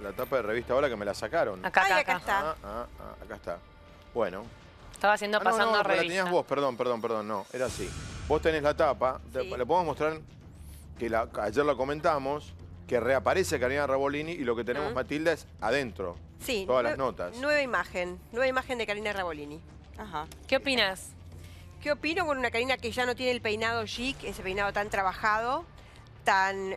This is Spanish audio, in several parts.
la tapa de revista ahora que me la sacaron. Acá, acá, acá. está. Ah, ah, ah, acá está. Bueno. Estaba haciendo pasando no, no, la tenías vos, perdón, perdón, perdón, no, era así. Vos tenés la tapa, le podemos mostrar que ayer la comentamos, que reaparece Karina Rabolini y lo que tenemos, Matilda, es adentro. Sí. Todas las notas. Nueva imagen, nueva imagen de Karina Rabolini. Ajá. ¿Qué opinas? ¿Qué opino con una Karina que ya no tiene el peinado chic, ese peinado tan trabajado?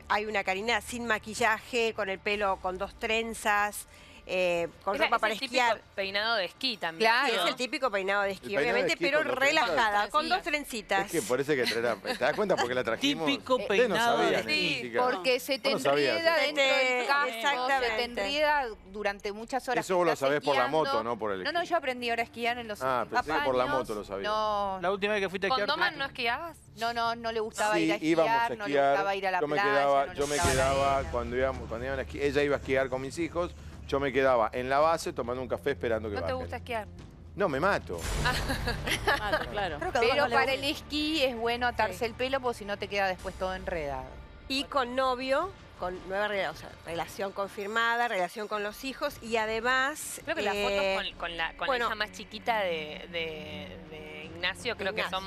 hay una carina sin maquillaje, con el pelo con dos trenzas eh, con Esa, ropa para esquiar. peinado de esquí también. Es el típico peinado de esquí, obviamente, pero relajada, con dos trencitas. Es que parece que traerá, ¿te das cuenta porque la trajimos? Típico peinado de esquí. porque se te enrieda dentro del este, casa se te durante muchas horas. Eso vos lo sabés por la moto, no por el No, no, yo aprendí ahora a esquiar en los Ah, pensé que por la moto lo sabía. No. La última vez que fuiste a esquiar. ¿Con no esquiabas? No, no, no le gustaba ir a esquiar, no le gustaba ir a la yo playa, me quedaba, Yo me quedaba cuando, íbamos, cuando iban a esquiar, ella iba a esquiar con mis hijos, yo me quedaba en la base tomando un café esperando que ¿No te gusta esquiar? No, me mato. Ah. mato claro. Pero para el esquí es bueno atarse el pelo porque si no te queda después todo enredado. Y con novio, con nueva o sea, relación confirmada, relación con los hijos y además... Creo que las fotos eh, con, la, hija más chiquita de, Ignacio creo que son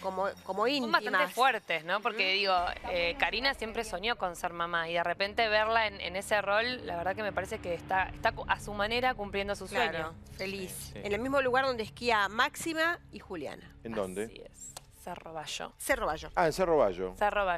como, como íntimas. bastante fuertes, ¿no? Porque digo, eh, Karina siempre soñó con ser mamá y de repente verla en, ese rol, la verdad que me parece que está, está a su manera cumpliendo su sueño. Feliz. En el mismo lugar donde esquía Máxima y Juliana. ¿En dónde? Así Es. Cerro Bayo. Cerro Ah, en Cerro Bayo. Cerro ah.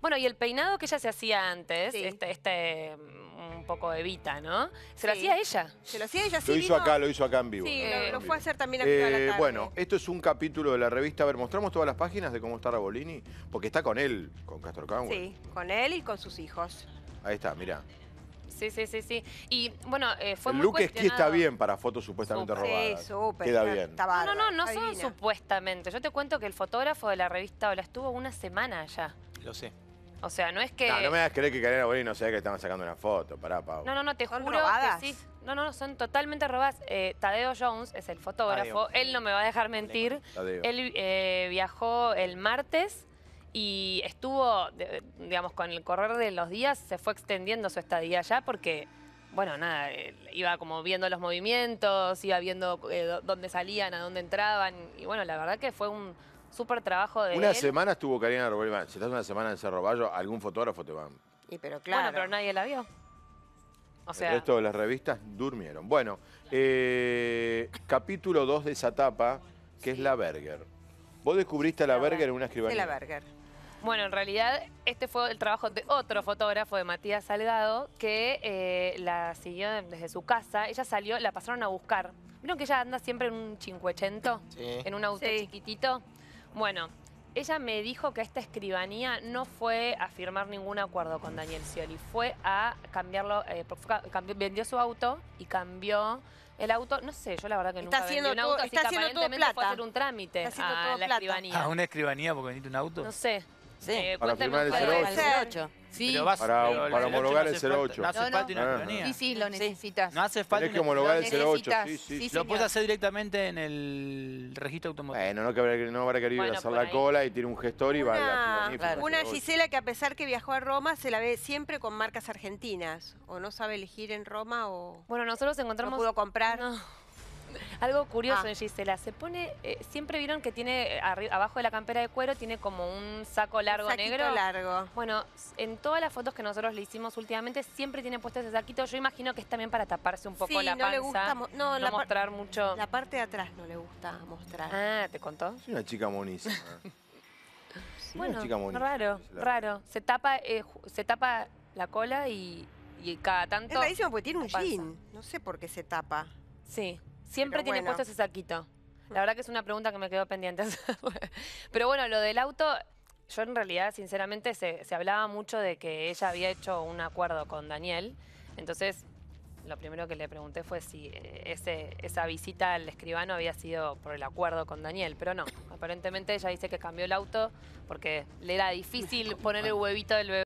Bueno, y el peinado que ella se hacía antes, este, este mm, un poco evita, ¿no? Se lo hacía ella. Se lo hacía ella, sí. Lo hizo acá, lo hizo acá en vivo. Sí, lo, fue a hacer también aquí a la eh, tarde. Bueno, esto es un capítulo de la revista. A ver, mostramos todas las páginas de cómo está Rabolini, porque está con él, con Castro Campbell. Sí, con él y con sus hijos. Ahí está, mira. Sí, sí, sí, sí. Y bueno, eh, fue el muy look es que está bien para fotos supuestamente robadas. Sí, súper. Queda bien. Está no, no, no, no son supuestamente. Yo te cuento que el fotógrafo de la revista Ola estuvo una semana allá. Lo sé. O sea, no es que... No, no me hagas creer que Karina Bolín no sea que estaban sacando una foto. Pará, Pau. No, no, no, te ¿Son juro robadas? que sí. No, no, no, son totalmente robadas. Eh, Tadeo Jones es el fotógrafo. Él no me va a dejar mentir. Tadeo. Él eh, viajó el martes y estuvo, digamos, con el correr de los días, se fue extendiendo su estadía allá porque, bueno, nada, eh, iba como viendo los movimientos, iba viendo eh, dónde salían, a dónde entraban. Y bueno, la verdad que fue un súper trabajo de. Una semana estuvo Karina Roballo. Si estás una semana en Cerro Bayo, algún fotógrafo te va. Y pero claro. Bueno, pero nadie la vio. O sea... las revistas durmieron. Bueno, eh, capítulo 2 de esa etapa, que es la Berger. Vos descubriste la, Berger en una escribanía. la Berger. Bueno, en realidad este fue el trabajo de otro fotógrafo, de Matías Salgado, que eh, la siguió desde su casa. Ella salió, la pasaron a buscar. ¿Vieron que ella anda siempre en un 580? Sí. En un auto chiquitito. Bueno, ella me dijo que esta escribanía no fue a firmar ningún acuerdo con Daniel Scioli, fue a cambiarlo, eh, vendió su auto y cambió el auto, no sé, yo la verdad que está nunca haciendo un auto, así está que aparentemente fue a hacer un trámite a la escribanía. ¿A ah, una escribanía porque vendiste un auto? No sé. Eh, para firmar el 08. Sí. para, para homologar el 08. No hace falta, una Sí, sí, lo necesitas. No hace falta. Tienes que homologar el 08. Sí, sí, lo puedes hacer directamente en el registro automotriz. Bueno, no, que, no habrá querido bueno, hacer la cola y tiene un gestor y va a Una Gisela que a pesar que viajó a Roma se la ve siempre con marcas argentinas. O no sabe elegir en Roma o. Bueno, nosotros encontramos. No pudo comprar. Algo curioso ah. en Gisela, se pone, eh, siempre vieron que tiene abajo de la campera de cuero tiene como un saco largo un negro. largo. Bueno, en todas las fotos que nosotros le hicimos últimamente siempre tiene puesto ese saquito. Yo imagino que es también para taparse un poco la panza. No le gusta no, mostrar mucho. La parte de atrás no le gusta mostrar. Ah, ¿te contó? Es una chica monísima. bueno, una chica raro, raro. Se tapa, eh, se tapa la cola y, y cada tanto... Es rarísimo porque tiene un jean. No sé por qué se tapa. Sí. Siempre tiene puesto ese saquito. La mm. verdad que es una pregunta que me quedó pendiente. Pero bueno, lo del auto, yo en realidad, sinceramente, se, se, hablaba mucho de que ella había hecho un acuerdo con Daniel. Entonces, lo primero que le pregunté fue si eh, ese, esa visita al escribano había sido por el acuerdo con Daniel. Pero no, aparentemente ella dice que cambió el auto porque le era difícil poner el huevito del bebé.